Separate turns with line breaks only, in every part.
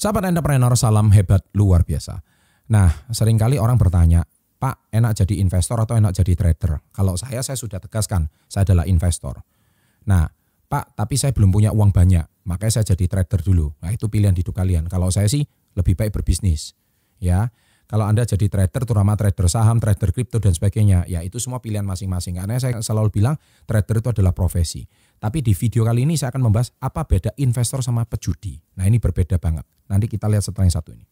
Sahabat entrepreneur, salam hebat luar biasa. Nah, seringkali orang bertanya, Pak, enak jadi investor atau enak jadi trader? Kalau saya, saya sudah tegaskan, saya adalah investor. Nah, Pak, tapi saya belum punya uang banyak, makanya saya jadi trader dulu. Nah, itu pilihan hidup kalian. Kalau saya sih, lebih baik berbisnis. Ya, kalau Anda jadi trader, terutama trader saham, trader kripto dan sebagainya, ya itu semua pilihan masing-masing. Karena saya selalu bilang trader itu adalah profesi. Tapi di video kali ini saya akan membahas apa beda investor sama pejudi. Nah ini berbeda banget. Nanti kita lihat setelah yang satu ini.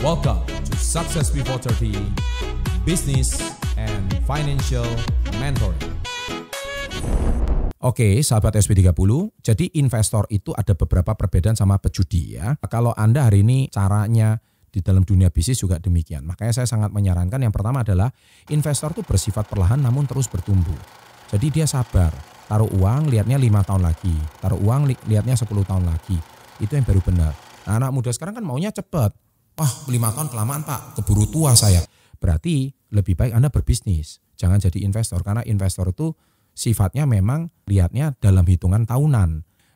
Welcome to Success Before 30 Business and Financial Mentoring. Oke, sahabat SP30, jadi investor itu ada beberapa perbedaan sama pejudi ya. Kalau Anda hari ini caranya di dalam dunia bisnis juga demikian. Makanya saya sangat menyarankan yang pertama adalah investor itu bersifat perlahan namun terus bertumbuh. Jadi dia sabar, taruh uang lihatnya lima tahun lagi, taruh uang lihatnya 10 tahun lagi. Itu yang baru benar. Nah, anak muda sekarang kan maunya cepat. Wah, lima tahun kelamaan Pak, keburu tua saya. Berarti lebih baik Anda berbisnis, jangan jadi investor karena investor itu sifatnya memang lihatnya dalam hitungan tahunan.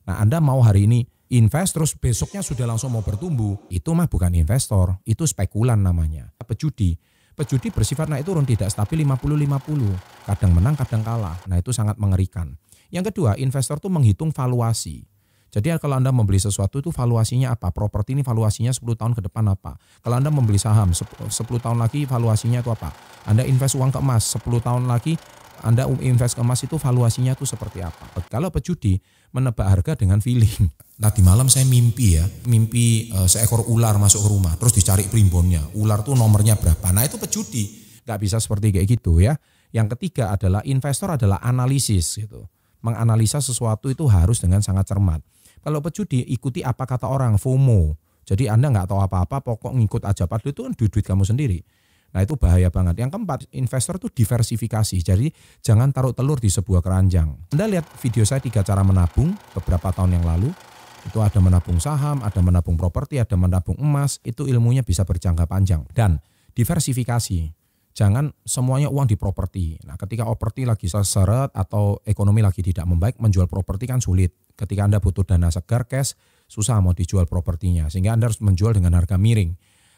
Nah, Anda mau hari ini invest terus besoknya sudah langsung mau bertumbuh, itu mah bukan investor, itu spekulan namanya, pejudi. Pejudi bersifat naik turun tidak stabil 50-50, kadang menang kadang kalah. Nah, itu sangat mengerikan. Yang kedua, investor tuh menghitung valuasi. Jadi kalau Anda membeli sesuatu itu valuasinya apa? Properti ini valuasinya 10 tahun ke depan apa? Kalau Anda membeli saham 10 tahun lagi valuasinya itu apa? Anda invest uang ke emas 10 tahun lagi anda um-, invest ke emas itu valuasinya tuh seperti apa? Kalau pejudi menebak harga dengan feeling. Tadi malam saya mimpi ya, mimpi e, seekor ular masuk ke rumah, terus dicari primbonnya. Ular tuh nomornya berapa? Nah itu pejudi. nggak bisa seperti kayak gitu ya. Yang ketiga adalah investor adalah analisis gitu. Menganalisa sesuatu itu harus dengan sangat cermat. Kalau pejudi ikuti apa kata orang FOMO. Jadi Anda nggak tahu apa-apa, pokok ngikut aja. Padahal itu kan duit, duit kamu sendiri. Nah itu bahaya banget. Yang keempat, investor itu diversifikasi. Jadi jangan taruh telur di sebuah keranjang. Anda lihat video saya tiga cara menabung beberapa tahun yang lalu. Itu ada menabung saham, ada menabung properti, ada menabung emas. Itu ilmunya bisa berjangka panjang. Dan diversifikasi. Jangan semuanya uang di properti. Nah, ketika properti lagi seret atau ekonomi lagi tidak membaik, menjual properti kan sulit. Ketika Anda butuh dana segar cash, susah mau dijual propertinya. Sehingga Anda harus menjual dengan harga miring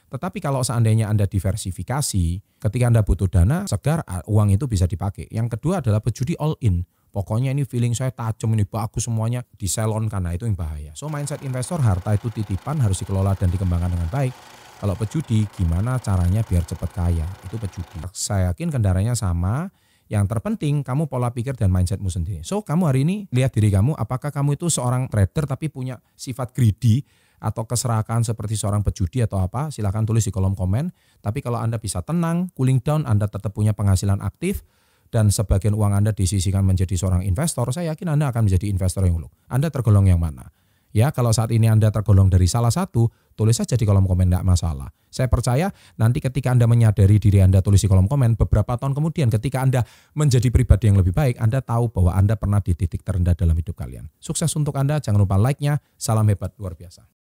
tetapi kalau seandainya Anda diversifikasi, ketika Anda butuh dana segar, ah, uang itu bisa dipakai. Yang kedua adalah pejudi all in. Pokoknya ini feeling saya tajam, ini bagus semuanya diselonkan, nah itu yang bahaya. So mindset investor harta itu titipan harus dikelola dan dikembangkan dengan baik. Kalau pejudi, gimana caranya biar cepat kaya? Itu pejudi. Saya yakin kendaraannya sama, yang terpenting kamu pola pikir dan mindsetmu sendiri. So kamu hari ini lihat diri kamu, apakah kamu itu seorang trader tapi punya sifat greedy atau keserakahan seperti seorang pejudi atau apa, silahkan tulis di kolom komen. Tapi kalau Anda bisa tenang, cooling down, Anda tetap punya penghasilan aktif, dan sebagian uang Anda disisikan menjadi seorang investor, saya yakin Anda akan menjadi investor yang unggul. Anda tergolong yang mana? Ya, kalau saat ini Anda tergolong dari salah satu, tulis saja di kolom komen, tidak masalah. Saya percaya nanti ketika Anda menyadari diri Anda tulis di kolom komen, beberapa tahun kemudian ketika Anda menjadi pribadi yang lebih baik, Anda tahu bahwa Anda pernah di titik terendah dalam hidup kalian. Sukses untuk Anda, jangan lupa like-nya. Salam hebat, luar biasa.